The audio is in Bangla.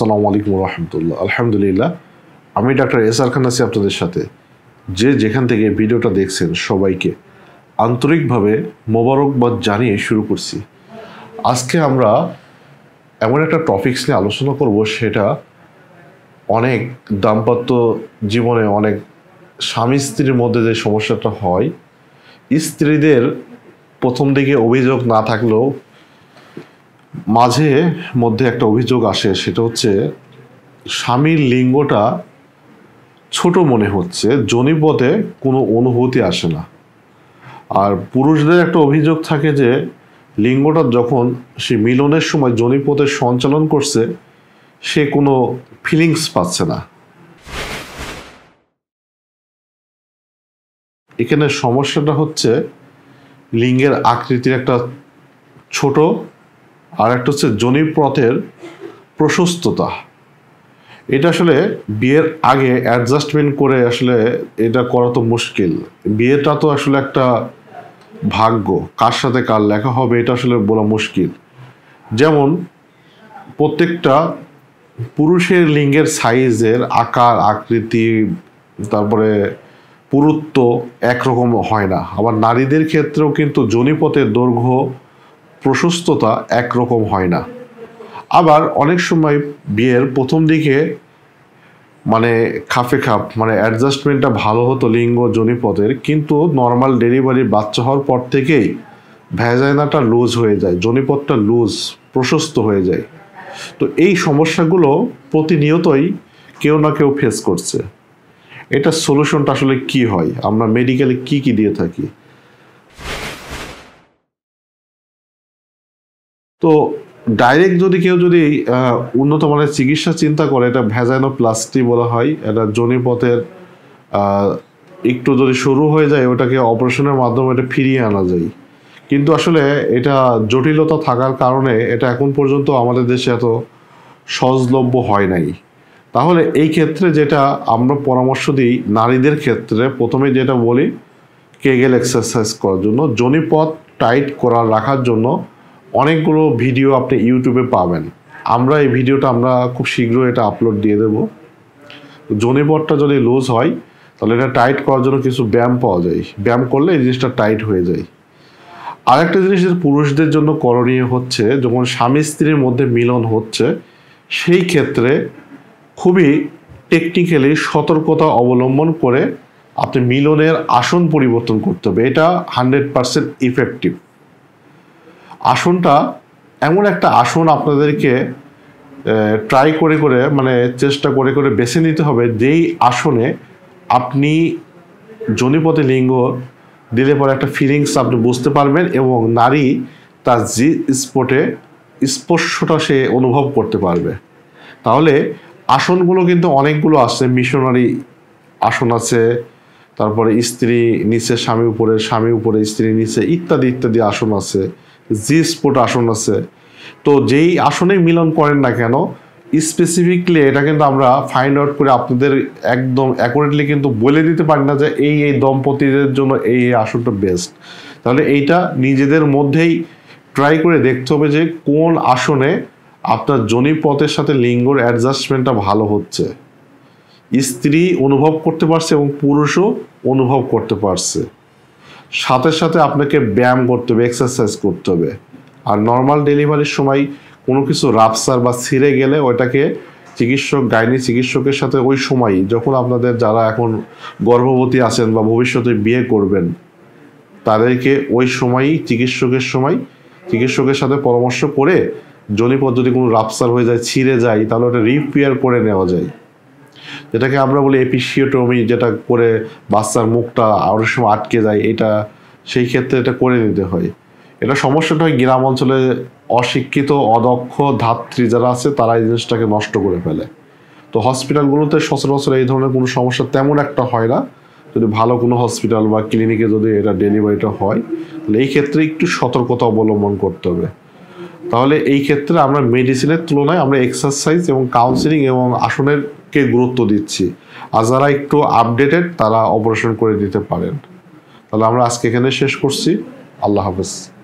সালাম আলাইকুম রহমতুল্লাহ আলহামদুলিল্লাহ আমি ডাক্তার এস আর খান আছি আপনাদের সাথে যে যেখান থেকে ভিডিওটা দেখছেন সবাইকে আন্তরিকভাবে মোবারকবাদ জানিয়ে শুরু করছি আজকে আমরা এমন একটা টপিকস নিয়ে আলোচনা করব সেটা অনেক দাম্পত্য জীবনে অনেক স্বামী স্ত্রীর মধ্যে যে সমস্যাটা হয় স্ত্রীদের প্রথম দিকে অভিযোগ না থাকলেও মাঝে মধ্যে একটা অভিযোগ আসে সেটা হচ্ছে স্বামীর লিঙ্গটা ছোট মনে হচ্ছে জনিপথে কোনো অনুভূতি আসে না আর পুরুষদের একটা অভিযোগ থাকে যে লিঙ্গটা যখন সে মিলনের সময় জনিপথে সঞ্চালন করছে সে কোনো ফিলিংস পাচ্ছে না এখানে সমস্যাটা হচ্ছে লিঙ্গের আকৃতির একটা ছোট আর একটা হচ্ছে পথের প্রশস্ততা এটা আসলে বিয়ের আগে অ্যাডজাস্টমেন্ট করে আসলে এটা করা তো মুশকিল বিয়েটা তো আসলে একটা ভাগ্য কার সাথে কার লেখা হবে এটা আসলে বলা মুশকিল যেমন প্রত্যেকটা পুরুষের লিঙ্গের সাইজের আকার আকৃতি তারপরে পুরুত্ব একরকম হয় না আবার নারীদের ক্ষেত্রেও কিন্তু জনিপথের দৈর্ঘ্য প্রশস্ততা একরকম হয় না আবার অনেক সময় বিয়ের প্রথম দিকে মানে খাপে খাপ মানে অ্যাডজাস্টমেন্টটা ভালো হতো লিঙ্গ জনিপদের কিন্তু নর্মাল ডেলিভারি বাচ্চা হওয়ার পর থেকেই ভ্যাজাইনাটা লুজ হয়ে যায় জনিপথটা লুজ প্রশস্ত হয়ে যায় তো এই সমস্যাগুলো প্রতিনিয়তই কেউ না কেউ ফেস করছে এটা সলিউশনটা আসলে কি হয় আমরা মেডিকেলে কি কি দিয়ে থাকি তো ডাইরেক্ট যদি কেউ যদি উন্নত মানের চিকিৎসা চিন্তা করে এটা প্লাস্টি বলা হয় এটা জনিপথের একটু যদি শুরু হয়ে যায় ওটাকে অপারেশনের মাধ্যমে এটা ফিরিয়ে আনা যায় কিন্তু আসলে এটা জটিলতা থাকার কারণে এটা এখন পর্যন্ত আমাদের দেশে এত সহজলভ্য হয় নাই তাহলে এই ক্ষেত্রে যেটা আমরা পরামর্শ দিই নারীদের ক্ষেত্রে প্রথমে যেটা বলি কেগেল এক্সারসাইজ করার জন্য জনিপথ টাইট করা রাখার জন্য অনেকগুলো ভিডিও আপনি ইউটিউবে পাবেন আমরা এই ভিডিওটা আমরা খুব শীঘ্র এটা আপলোড দিয়ে দেব জোনে বটটা যদি লুজ হয় তাহলে এটা টাইট করার জন্য কিছু ব্যায়াম পাওয়া যায় ব্যায়াম করলে এই জিনিসটা টাইট হয়ে যায় আরেকটা জিনিস যেটা পুরুষদের জন্য করণীয় হচ্ছে যখন স্বামী স্ত্রীর মধ্যে মিলন হচ্ছে সেই ক্ষেত্রে খুবই টেকনিক্যালি সতর্কতা অবলম্বন করে আপনি মিলনের আসন পরিবর্তন করতে হবে এটা হান্ড্রেড পারসেন্ট ইফেক্টিভ আসনটা এমন একটা আসন আপনাদেরকে ট্রাই করে করে মানে চেষ্টা করে করে বেছে নিতে হবে যেই আসনে আপনি জনিপতি লিঙ্গ দিলে পরে একটা ফিলিংস আপনি বুঝতে পারবেন এবং নারী তার জি স্পটে স্পর্শটা সে অনুভব করতে পারবে তাহলে আসনগুলো কিন্তু অনেকগুলো আছে মিশনারি আসন আছে তারপরে স্ত্রী নিচে স্বামী উপরে স্বামী উপরে স্ত্রী নিচে ইত্যাদি ইত্যাদি আসন আছে জি স্পোর্ট আসন আছে তো যেই আসনেই মিলন করেন না কেন স্পেসিফিকলি এটা কিন্তু আমরা ফাইন্ড আউট করে আপনাদের একদম অ্যাকুরেটলি কিন্তু বলে দিতে পারি না যে এই এই দম্পতিদের জন্য এই এই আসনটা বেস্ট তাহলে এইটা নিজেদের মধ্যেই ট্রাই করে দেখতে হবে যে কোন আসনে আপনার জনি পথের সাথে লিঙ্গর অ্যাডজাস্টমেন্টটা ভালো হচ্ছে স্ত্রী অনুভব করতে পারছে এবং পুরুষও অনুভব করতে পারছে সাথে সাথে আপনাকে ব্যায়াম করতে হবে এক্সারসাইজ করতে হবে আর নর্মাল ডেলিভারির সময় কোনো কিছু রাপসার বা ছিঁড়ে গেলে ওইটাকে চিকিৎসক গাইনি চিকিৎসকের সাথে ওই সময়ই যখন আপনাদের যারা এখন গর্ভবতী আছেন বা ভবিষ্যতে বিয়ে করবেন তাদেরকে ওই সময়ই চিকিৎসকের সময় চিকিৎসকের সাথে পরামর্শ করে জনিপথ যদি কোনো রাপসার হয়ে যায় ছিঁড়ে যায় তাহলে ওটা রিপেয়ার করে নেওয়া যায় যেটাকে আমরা বলি এপিসিওটমি যেটা করে বাচ্চার মুখটা অনেক সময় আটকে যায় এটা সেই ক্ষেত্রে এটা করে নিতে হয় এটা সমস্যাটা হয় গ্রাম অঞ্চলে অশিক্ষিত অদক্ষ ধাত্রী যারা আছে তারা এই জিনিসটাকে নষ্ট করে ফেলে তো হসপিটালগুলোতে সচরাচর এই ধরনের কোনো সমস্যা তেমন একটা হয় না যদি ভালো কোনো হসপিটাল বা ক্লিনিকে যদি এটা ডেলিভারিটা হয় তাহলে এই ক্ষেত্রে একটু সতর্কতা অবলম্বন করতে হবে তাহলে এই ক্ষেত্রে আমরা মেডিসিনের তুলনায় আমরা এক্সারসাইজ এবং কাউন্সিলিং এবং আসনেরকে গুরুত্ব দিচ্ছি আর যারা একটু আপডেটেড তারা অপারেশন করে দিতে পারেন তাহলে আমরা আজকে এখানে শেষ করছি আল্লাহ হাফেজ